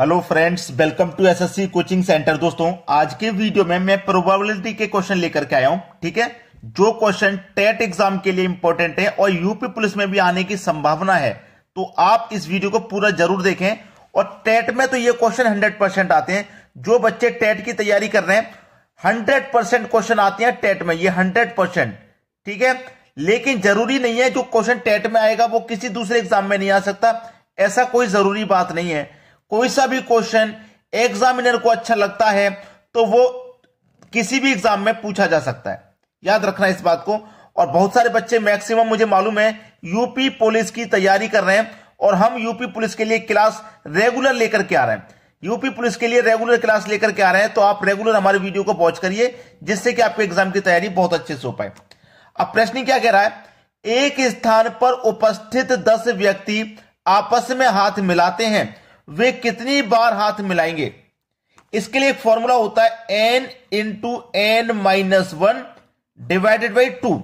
hello friends welcome to SSC coaching centre दोस्तों आज के वीडियो में मैं प्रोबेबिलिटी के क्वेश्चन लेकर के आया हूं ठीक है जो क्वेश्चन टेट एग्जाम के लिए इंपॉर्टेंट है और यूपी पुलिस में भी आने की संभावना है तो आप इस वीडियो को पूरा जरूर देखें और टेट में तो ये क्वेश्चन हंड्रेड परसेंट आते हैं जो बच्चे टेट की तैयारी कर रहे हैं हंड्रेड परसेंट क्वेश्चन आते हैं टेट में ये हंड्रेड परसेंट ठीक है लेकिन जरूरी नहीं है जो क्वेश्चन टेट में आएगा वो किसी दूसरे एग्जाम में नहीं आ सकता ऐसा कोई जरूरी बात नहीं है कोई सा भी क्वेश्चन एग्जामिनर को अच्छा लगता है तो वो किसी भी एग्जाम में पूछा जा सकता है याद रखना इस बात को और बहुत सारे बच्चे मैक्सिमम मुझे मालूम है यूपी पुलिस की तैयारी कर रहे हैं और हम यूपी पुलिस के लिए क्लास रेगुलर लेकर के आ रहे हैं यूपी पुलिस के लिए रेगुलर क्लास लेकर के आ रहे हैं तो आप रेगुलर हमारे वीडियो को वॉच करिए जिससे कि आपके एग्जाम की तैयारी बहुत अच्छे से हो पाए अब प्रश्न क्या कह रहा है एक स्थान पर उपस्थित दस व्यक्ति आपस में हाथ मिलाते हैं वे कितनी बार हाथ मिलाएंगे इसके लिए एक फॉर्मूला होता है n into n minus one divided by two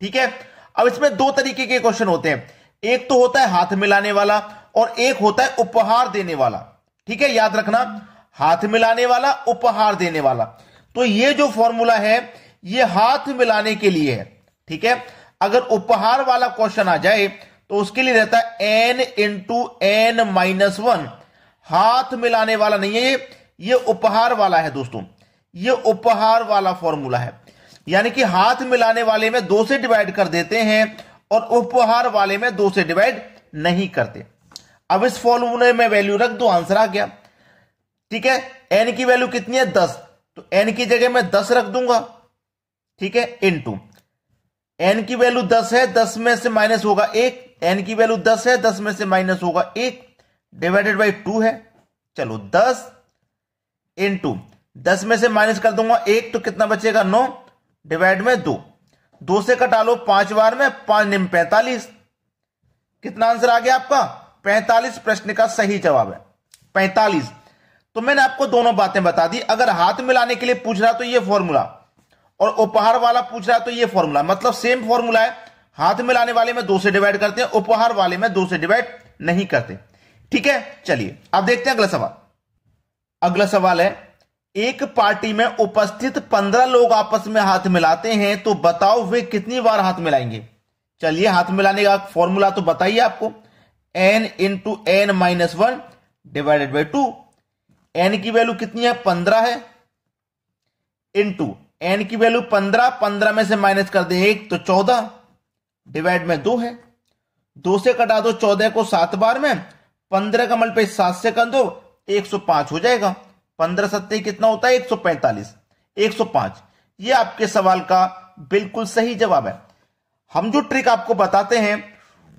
ठीक है अब इसमें दो तरीके के क्वेश्चन होते हैं एक तो होता है हाथ मिलाने वाला और एक होता है उपहार देने वाला ठीक है याद रखना हाथ मिलाने वाला उपहार देने वाला तो ये जो फॉर्मूला है ये हाथ मिलाने के लिए है ठीक है अगर उपहार वाला क्वेश्चन आ जाए तो उसके लिए रहता है n into n minus one हाथ मिलाने वाला नहीं है ये ये उपहार वाला है दोस्तों ये उपहार वाला फॉर्मूला है यानी कि हाथ मिलाने वाले में दो से डिवाइड कर देते हैं और उपहार वाले में दो से डिवाइड नहीं करते अब इस फॉर्मूले में वैल्यू रख दो आंसर आ गया ठीक है एन की वैल्यू कितनी है दस तो एन की जगह मैं दस रख दूंगा ठीक है इन टू एन की वैल्यू दस है दस में से माइनस होगा एक एन की वैल्यू दस है दस में से माइनस होगा एक डिवाइडेड बाई टू है चलो दस इन टू दस में से माइनस कर दूंगा एक तो कितना बचेगा नौ डिवाइड में दो दो से कटा लो पांच बार में पांच निम पैंतालीस कितना आंसर आ गया आपका पैंतालीस प्रश्न का सही जवाब है पैंतालीस तो मैंने आपको दोनों बातें बता दी अगर हाथ मिलाने के लिए पूछ रहा तो ये फॉर्मूला और उपहार वाला पूछ रहा तो ये फॉर्मूला मतलब सेम फॉर्मूला है हाथ मिलाने वाले में दो से डिवाइड करते हैं उपहार वाले में दो से डिवाइड नहीं करते ठीक है चलिए अब देखते हैं अगला सवाल अगला सवाल है एक पार्टी में उपस्थित पंद्रह लोग आपस में हाथ मिलाते हैं तो बताओ वे कितनी बार हाथ मिलाएंगे चलिए हाथ मिलाने का फॉर्मूला तो बताइए आपको n into n minus one divided by two n की वैल्यू कितनी है पंद्रह है इंटू एन की वैल्यू पंद्रह पंद्रह में से माइनस कर दे एक तो चौदह डिवाइड में दो है दो से कटा दो चौदह को सात बार में पंद्रह का मल्टीप्लाई सात से कर दो एक सौ पांच हो जाएगा पंद्रह सत्तर कितना होता है एक सौ पैंतालीस एक सौ पांच ये आपके सवाल का बिल्कुल सही जवाब है हम जो ट्रिक आपको बताते हैं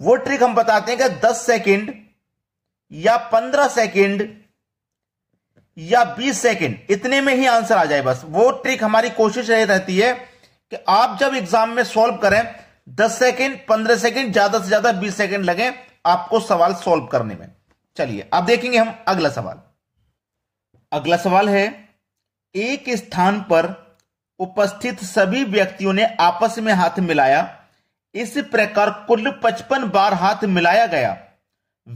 वो ट्रिक हम बताते हैं कि दस सेकेंड या पंद्रह सेकेंड या बीस सेकेंड इतने में ही आंसर आ जाए बस वो ट्रिक हमारी कोशिश रहती है कि आप जब एग्जाम में सॉल्व करें दस सेकेंड पंद्रह सेकेंड ज्यादा से ज्यादा बीस सेकेंड लगे आपको सवाल सॉल्व करने में चलिए अब देखेंगे हम अगला सवाल अगला सवाल है एक स्थान पर उपस्थित सभी व्यक्तियों ने आपस में हाथ मिलाया इस प्रकार कुल पचपन बार हाथ मिलाया गया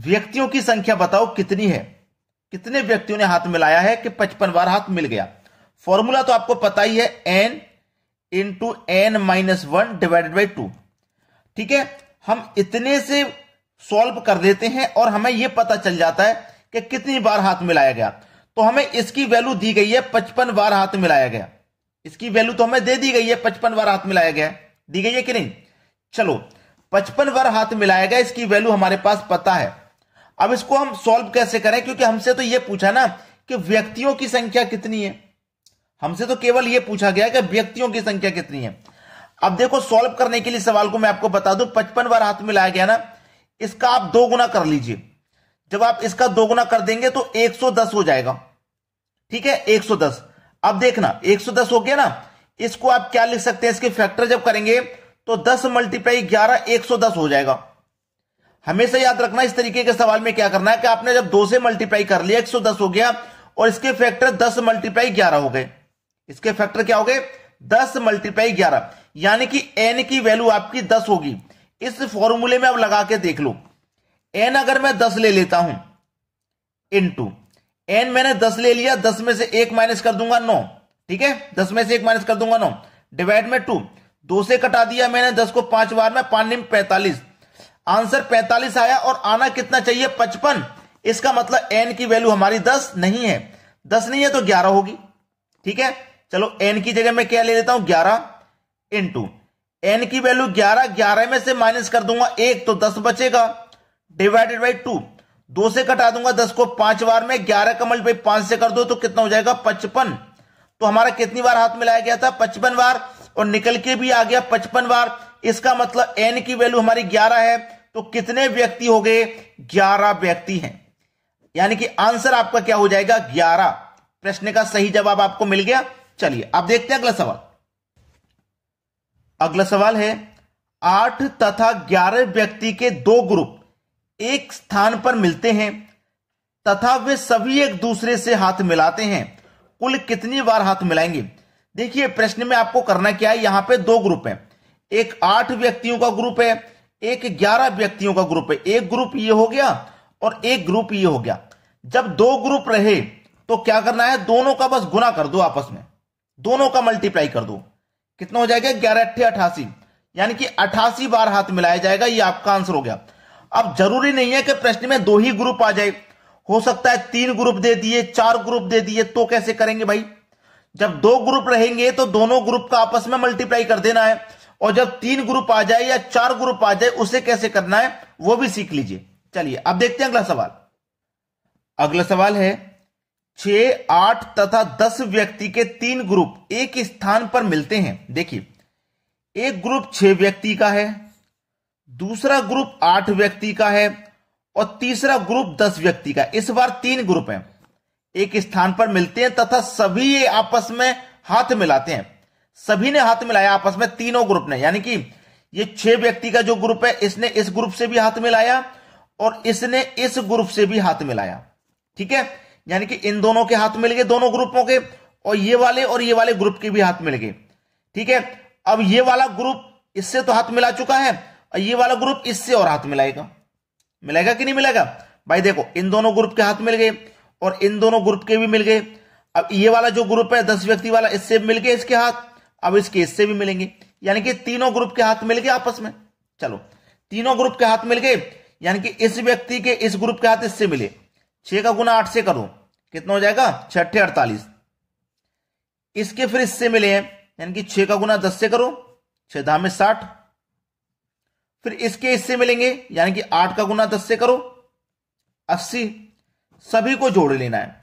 व्यक्तियों की संख्या बताओ कितनी है कितने व्यक्तियों ने हाथ मिलाया है कि पचपन बार हाथ मिल गया फॉर्मूला तो आपको पता ही है n into n minus one divided by two ठीक है हम इतने से सॉल्व कर देते हैं और हमें यह पता चल जाता है कि कितनी बार हाथ मिलाया गया तो हमें इसकी वैल्यू दी गई है पचपन बार हाथ मिलाया गया इसकी वैल्यू तो हमें दे दी गई है पचपन बार हाथ मिलाया गया दी गई है कि नहीं चलो पचपन बार हाथ मिलाया गया इसकी वैल्यू हमारे पास पता है अब इसको हम सॉल्व कैसे करें क्योंकि हमसे तो यह पूछा ना कि व्यक्तियों की संख्या कितनी है हमसे तो केवल यह पूछा गया कि व्यक्तियों की संख्या कितनी है अब देखो सॉल्व करने के लिए सवाल को मैं आपको बता दू पचपन बार हाथ में लाया गया ना इसका आप दो गुना कर लीजिए जब आप इसका दो गुना कर देंगे तो 110 हो जाएगा ठीक है 110 अब देखना 110 हो गया ना इसको आप क्या लिख सकते हैं इसके फैक्टर जब करेंगे तो 10 मल्टीप्लाई ग्यारह एक हो जाएगा हमेशा याद रखना इस तरीके के सवाल में क्या करना है कि आपने जब दो से मल्टीप्लाई कर लिया दस हो गया और इसके फैक्टर दस मल्टीप्लाई ग्यारह हो गए इसके फैक्टर क्या हो गए दस मल्टीप्लाई ग्यारह यानी कि एन की वैल्यू आपकी दस होगी इस फॉर्मूले में आप लगा के देख लो एन अगर मैं दस ले लेता हूं इन टू एन मैंने दस ले लिया दस में से एक माइनस कर दूंगा नौ ठीक है दस में से एक माइनस कर दूंगा नौ डिवाइड में टू दो से कटा दिया मैंने दस को पांच बार में पानी में पैंतालीस आंसर पैंतालीस आया और आना कितना चाहिए पचपन इसका मतलब एन की वैल्यू हमारी दस नहीं है दस नहीं है तो ग्यारह होगी ठीक है चलो एन की जगह मैं क्या ले लेता हूं ग्यारह इंटू एन की वैल्यू ग्यारह ग्यारह में से माइनस कर दूंगा एक तो दस बचेगा डिवाइडेड बाई टू दो से कटा दूंगा दस को पांच बार में ग्यारह का मल्टीपाई पांच से कर दो तो कितना हो जाएगा पचपन तो हमारा कितनी बार हाथ में लाया गया था पचपन बार और निकल के भी आ गया पचपन बार इसका मतलब एन की वैल्यू हमारी ग्यारह है तो कितने व्यक्ति हो गए ग्यारह व्यक्ति हैं यानी कि आंसर आपका क्या हो जाएगा ग्यारह प्रश्न का सही जवाब आपको मिल गया चलिए आप देखते हैं अगला सवाल अगला सवाल है आठ तथा ग्यारह व्यक्ति के दो ग्रुप एक स्थान पर मिलते हैं तथा वे सभी एक दूसरे से हाथ मिलाते हैं कुल कितनी बार हाथ मिलाएंगे देखिए प्रश्न में आपको करना क्या है यहां पे दो ग्रुप है एक आठ व्यक्तियों का ग्रुप है एक ग्यारह व्यक्तियों का ग्रुप है एक ग्रुप ये हो गया और एक ग्रुप ये हो गया जब दो ग्रुप रहे तो क्या करना है दोनों का बस गुना कर दो आपस में दोनों का मल्टीप्लाई कर दो कितना हो जाएगा ग्यारह अट्ठे अठासी यानी कि अठासी बार हाथ मिलाया जाएगा ये आपका आंसर हो गया अब जरूरी नहीं है कि प्रश्न में दो ही ग्रुप आ जाए हो सकता है तीन ग्रुप दे दिए चार ग्रुप दे दिए तो कैसे करेंगे भाई जब दो ग्रुप रहेंगे तो दोनों ग्रुप का आपस में मल्टीप्लाई कर देना है और जब तीन ग्रुप आ जाए या चार ग्रुप आ जाए उसे कैसे करना है वो भी सीख लीजिए चलिए अब देखते हैं अगला सवाल अगला सवाल है छह आठ तथा दस व्यक्ति के तीन ग्रुप एक स्थान पर मिलते हैं देखिए एक ग्रुप छह व्यक्ति का है दूसरा ग्रुप आठ व्यक्ति का है और तीसरा ग्रुप दस व्यक्ति का इस बार तीन ग्रुप हैं एक स्थान पर मिलते हैं तथा सभी ये आपस में हाथ मिलाते हैं सभी ने हाथ मिलाया आपस में तीनों ग्रुप ने यानी कि ये छह व्यक्ति का जो ग्रुप है इसने इस ग्रुप से भी हाथ मिलाया और इसने इस ग्रुप से भी हाथ मिलाया ठीक है यानी कि इन दोनों के हाथ मिल गए दोनों ग्रुपों के और ये वाले और ये वाले ग्रुप के भी हाथ मिल गए ठीक है अब ये वाला ग्रुप इससे तो हाथ मिला चुका है और ये वाला ग्रुप इससे और हाथ मिलाएगा मिलेगा कि नहीं मिलेगा भाई देखो इन दोनों ग्रुप के हाथ मिल गए और इन दोनों ग्रुप के भी मिल गए अब ये वाला जो ग्रुप है दस व्यक्ति वाला इससे मिल गए इसके हाथ अब इसके इससे भी मिलेंगे यानी कि तीनों ग्रुप के हाथ मिल गए आपस में चलो तीनों ग्रुप के हाथ मिल गए यानी कि इस व्यक्ति के इस ग्रुप के हाथ इससे मिले छह का गुना आठ से करो कितना हो जाएगा छठे अड़तालीस इसके फिर इससे मिले हैं यानी कि छह का गुना दस से करो छा में साठ फिर इसके इससे मिलेंगे यानी कि आठ का गुना दस से करो अस्सी सभी को जोड़ लेना है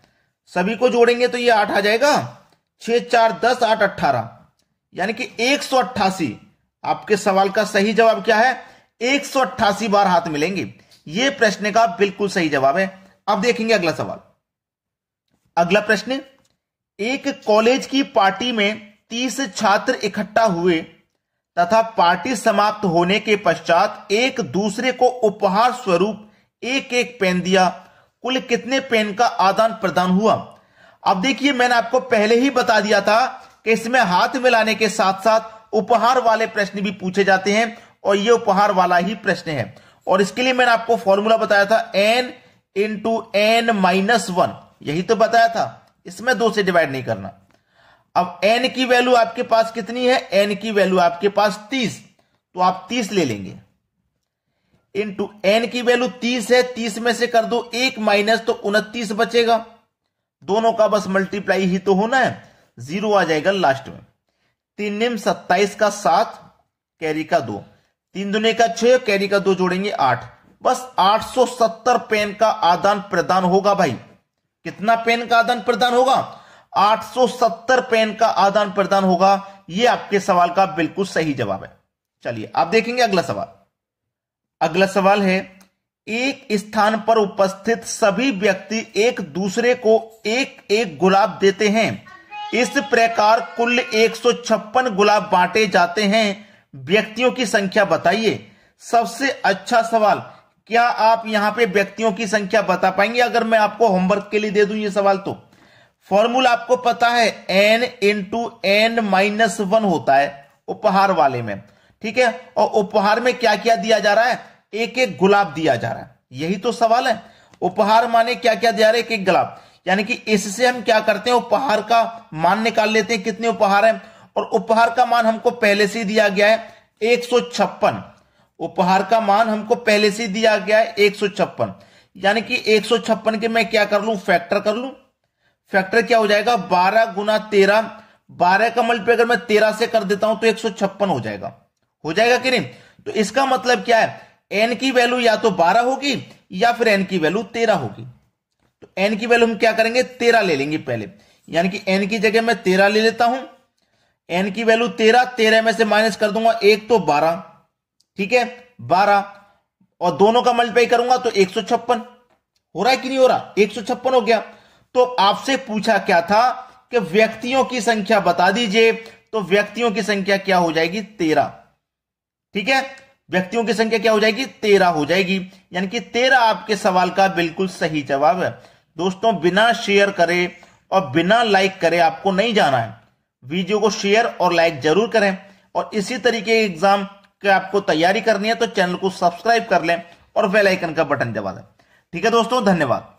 सभी को जोड़ेंगे तो ये आठ आ जाएगा छह चार दस आठ अट्ठारह यानी कि एक सौ अट्ठासी आपके सवाल का सही जवाब क्या है एक सौ अट्ठासी बार हाथ मिलेंगे ये प्रश्न का बिल्कुल सही जवाब है अब देखेंगे अगला सवाल अगला प्रश्न एक कॉलेज की पार्टी में तीस छात्र इकट्ठा हुए तथा पार्टी समाप्त होने के पश्चात एक दूसरे को उपहार स्वरूप एक एक पेन दिया कुल कितने पेन का आदान प्रदान हुआ अब देखिए मैंने आपको पहले ही बता दिया था कि इसमें हाथ मिलाने के साथ साथ उपहार वाले प्रश्न भी पूछे जाते हैं और ये उपहार वाला ही प्रश्न है और इसके लिए मैंने आपको फॉर्मूला बताया था n into n minus one यही तो बताया था इसमें दो से डिवाइड नहीं करना अब एन की वैल्यू आपके पास कितनी है एन की वैल्यू आपके पास तीस तो आप तीस ले लेंगे इंटू एन की वैल्यू तीस है तीस में से कर दो एक माइनस तो उनतीस बचेगा दोनों का बस मल्टीप्लाई ही तो होना है जीरो आ जाएगा लास्ट में तीन निम सत्ताईस का सात कैरी का दो तीन दुने का छह कैरी का दो जोड़ेंगे आठ बस 870 पेन का आदान प्रदान होगा भाई कितना पेन का आदान प्रदान होगा 870 पेन का आदान प्रदान होगा यह आपके सवाल का बिल्कुल सही जवाब है चलिए आप देखेंगे अगला सवाल अगला सवाल है एक स्थान पर उपस्थित सभी व्यक्ति एक दूसरे को एक एक गुलाब देते हैं इस प्रकार कुल 156 गुलाब बांटे जाते हैं व्यक्तियों की संख्या बताइए सबसे अच्छा सवाल क्या आप यहां पे व्यक्तियों की संख्या बता पाएंगे अगर मैं आपको होमवर्क के लिए दे दूं ये सवाल तो फॉर्मूला आपको पता है n into n minus one होता है उपहार वाले में ठीक है और उपहार में क्या क्या दिया जा रहा है एक एक गुलाब दिया जा रहा है यही तो सवाल है उपहार माने क्या क्या दिया रहा है एक एक गुलाब यानी कि इससे हम क्या करते हैं उपहार का मान निकाल लेते हैं कितने उपहार है और उपहार का मान हमको पहले से दिया गया है एक उपहार का मान हमको पहले से दिया गया है एक यानी कि एक के मैं क्या कर लू फैक्टर कर लू फैक्टर क्या हो जाएगा बारह गुना तेरह बारह का मल्टीपे अगर मैं तेरह से कर देता हूं तो एक हो जाएगा हो जाएगा कि नहीं तो इसका मतलब क्या है एन की वैल्यू या तो बारह होगी या फिर एन की वैल्यू तेरह होगी तो एन की वैल्यू हम क्या करेंगे तेरह ले लेंगे पहले यानी कि एन की जगह मैं तेरह ले लेता हूं एन की वैल्यू तेरह तेरह में से माइनस कर दूंगा एक तो बारह ठीक है बारह और दोनों का मल्टीप्लाई करूंगा तो एक हो रहा है कि नहीं हो रहा एक हो गया तो आपसे पूछा क्या था कि व्यक्तियों की संख्या बता दीजिए तो व्यक्तियों की संख्या क्या हो जाएगी तेरह ठीक है व्यक्तियों की संख्या क्या हो जाएगी तेरह हो जाएगी यानी कि तेरह आपके सवाल का बिल्कुल सही जवाब है दोस्तों बिना शेयर करे और बिना लाइक करे आपको नहीं जाना है वीडियो को शेयर और लाइक जरूर करें और इसी तरीके एग्जाम कि आपको तैयारी करनी है तो चैनल को सब्सक्राइब कर लें और बेल आइकन का बटन दबा दें ठीक है दोस्तों धन्यवाद